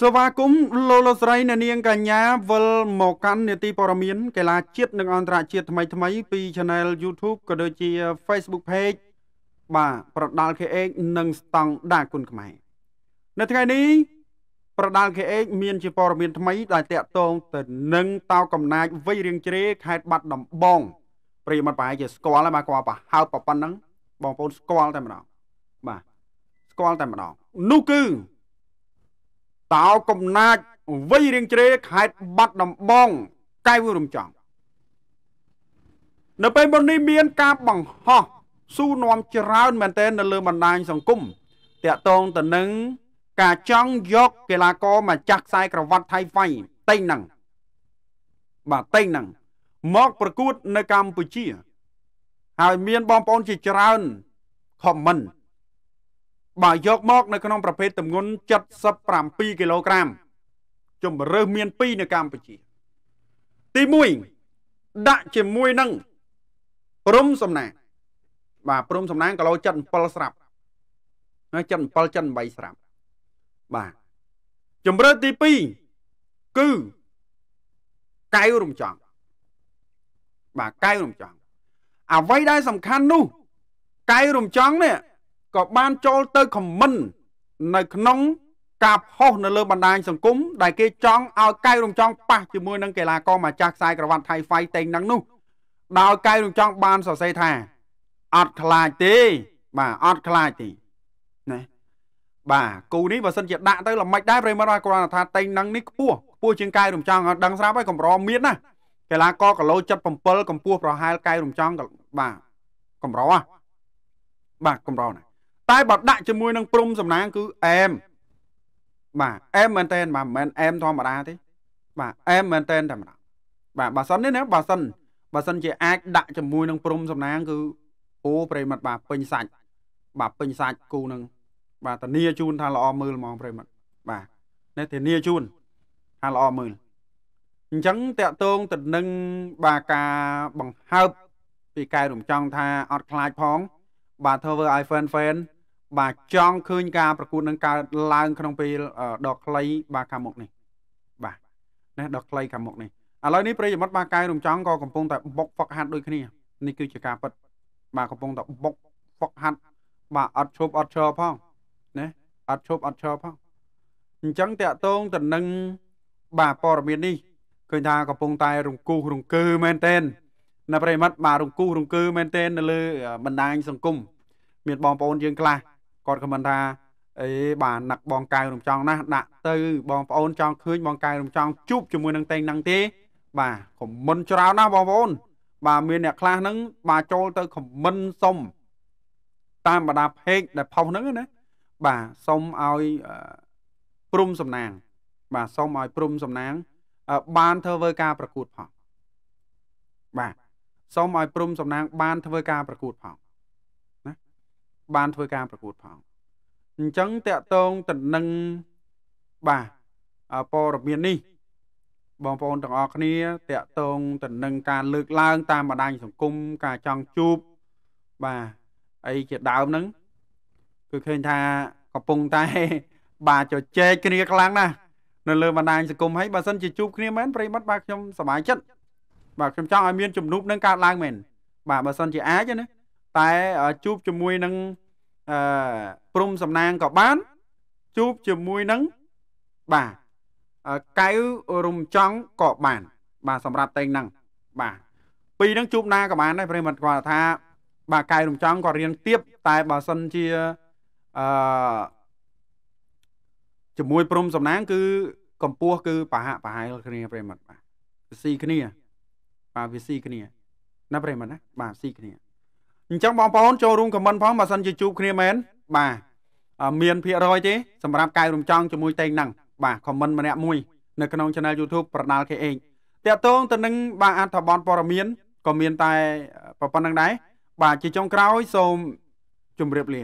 សេវាគមន៍លោកលោកស្រីអ្នកនាងកញ្ញាវិលមកកាន់នេតិព័រមានកីឡាជាតិនិងអន្តរជាតិថ្មីថ្មីពី Channel YouTube ក៏ដូចជា Facebook Page បាទប្រដាល់ KX និងស្តង់ដាគុណខ្មែរនៅថ្ងៃនេះប្រដាល់ KX មានជាព័រមាន ថ្មីដែលតាក់ទងទៅនឹងតោកំណាចវ័យរៀងជ្រេខេត្តបាត់ដំបងប្រិមត្តប្រហែលជាស្គាល់ហើយបាទគាត់ប្រហែលប៉ុណ្ណឹងបងប្អូនស្គាល់តែម្ដងបាទស្គាល់តែម្ដងនោះគឺតោកំណាចវ័យរៀងជ្រេខេត្តបាត់ដំបងកែវរំចំនៅពេលមុននេះមានការបង្ហោះស៊ូនាំច្រើនមែនទែននៅលើបណ្ដាញសង្គមតាក់ទងទៅនឹងការចង់យក កីឡាករមកចាស់ខ្សែក្រវ៉ាត់ថៃវ៉ៃតេងហ្នឹងបាទតេងហ្នឹងមកប្រកួតនៅកម្ពុជា ហើយមានបងប្អូនជាច្រើន comment បើយកមក នៅក្នុងប្រភេទទម្ងន់77គីឡូក្រាមជំរើសមាន2នៅកម្ពុជា ទី1ដាក់ជាមួយនឹងព្រំសំណាងបាទព្រំសំណាងគីឡូ77ស្រាប់ហើយ77 78ស្រាប់បាទជំរើសទី2គឺកៅរំចង់បាទកៅរំចង់អ្វីដែលសំខាន់នោះកៅរំចង់នេះក៏បានចូលទៅខមមិន នៅ ក្នុង ការផុសនៅលើបណ្ដាញសង្គមដែលគេចង់ឲ្យកែវរំចង់ប៉ះជាមួយនឹងកីឡាករម្ចាស់ខ្សែក្រវ៉ាត់ថៃហ្វៃតេងនឹងនោះ ដោយកែវរំចង់បានសរសេរថាអត់ខ្លាចទេបាទអត់ខ្លាចទេណាបាទគូនេះបើសិនជាដាក់ទៅល្មិចដែរប្រិមត្តគាត់គាត់ថាតេងនឹងនេះខ្ពស់ខ្ពស់ជាងកែវរំចង់អត់ដឹងស្រាប់ហើយកម្រមៀតណាកីឡាករគីឡូ77កម្ពស់ប្រហែលកែវរំចង់បាទកម្រហ៎បាទកម្រណាតែបើដាក់ជាមួយនឹងព្រំសំណាងគឺអែមបាទអែមមែនតែនបាទមិនមែនអែមធម្មតាទេបាទអែមមែនតែនតែម្ដងបាទបើសិននេះណាបើសិនបើសិនជាអាចដាក់ជាមួយនឹងព្រំសំណាងគឺអូប្រិមត្តបាទពេញសាច់បាទពេញសាច់គូនឹង បាទធានាជូនថាល្អមើលហ្មងប្រិមត្តបាទនេះធានាជូនថាល្អមើលអញ្ចឹងតកតងទៅនឹងបាទការបង្ហើបពីកែរំចង់ថាអត់ខ្លាចផង បាទធ្វើឲ្យ fan fan បាទចង់ឃើញការប្រកួតនឹងកើតឡើងក្នុងពេលដល់ខ្លីបាទខាងមុខនេះបាទណាដល់ខ្លីខាងមុខនេះឥឡូវនេះប្រិយមិត្តបាទកែរំចង់ក៏កំពុងតែបុកហ្វឹកហាត់ដូចគ្នានេះគឺជាការប៉ັດបាទកំពុងតែបុកហ្វឹកហាត់បាទអត់ឈប់អត់ឈរផងណាអត់ឈប់អត់ឈរផងអញ្ចឹងតកតងទៅនឹងបាទព័ត៌មាននេះឃើញថាកំពុងតែរង្គោះរង្គើមែនតែនណាប្រិមិត្តបាទរង្គោះរង្គើមែនតែននៅលើ បណ្ដាញសង្គមមានបងប្អូនយើងខ្លះគាត់ក៏មិនថាអេបាទណាក់បងកៅរំចង់ណាស់ដាក់ទៅបងប្អូនចង់ឃើញបងកៅរំចង់ជួបជាមួយនឹងតេងហ្នឹងទេ បាទខមមិនច្រើនណាស់បងប្អូន បាទមានអ្នកខ្លះហ្នឹងបាទចូលទៅខមមិនសុំ តាមបណ្ដាเพจដែលផុសហ្នឹងណាបាទសុំឲ្យព្រំសំណាង បាទសុំឲ្យព្រំសំណាងបានធ្វើការប្រកួតផងបាទសុំឲ្យព្រំសំណាងបានធ្វើការប្រកួតផងបានធ្វើការប្រកួតផងអញ្ចឹងតកតងតនឹងបាទព័ត៌មាននេះបងប្អូនទាំងអស់គ្នាតកតងតនឹងការលើកឡើង តាមបណ្ដាញសង្គមការចង់ជួបបាទអីជាដើមហ្នឹងគឺឃើញថាកំពុងតែ បាទជជែកគ្នាខ្លាំងណាស់នៅលើបណ្ដាញសង្គមហើយបើសិនជាជួបគ្នាមែនប្រិមត្តបាទខ្ញុំសប្បាយចិត្តបាទខ្ញុំចង់ឲ្យមានជំនួបនឹងកើតឡើងមែន បាទបើសិនជាអាចណាតែជួបជាមួយនឹងអឺព្រំសំណាងក៏បានជួបជាមួយនឹងបាទកៅរំចង់ក៏បាន បាទសម្រាប់តែងហ្នឹងបាទពីរហ្នឹងជួបណាក៏បានដែរព្រមមិនគាត់ថា បាទកៅរំចង់ក៏រៀនទៀតតែបើសិនជាអឺជាមួយ ព្រំសំណាង គឺកម្ពស់ គឺប្រហាក់ប្រហែលគ្នាព្រមមិនបាទវាស៊ីគ្នា បាទវាស៊ីគ្នាណាព្រមមិនណាបាទស៊ីគ្នាអញ្ចឹងបងប្អូនចូលរួមខមមិនផងបើសិនជាជួបគ្នាមែនបាទមានភាគរយទេសម្រាប់កាយរំចង់ជាមួយតេងហ្នឹង បាទខមមិនម្នាក់មួយនៅក្នុង Channel YouTube ប្រដាល់ KH តាក់ទងទៅនឹងបាទអត្ថបទព័ត៌មានក៏មានតែប៉ុណ្្នឹងដែរបាទជាចុងក្រោយសូមជម្រាបលា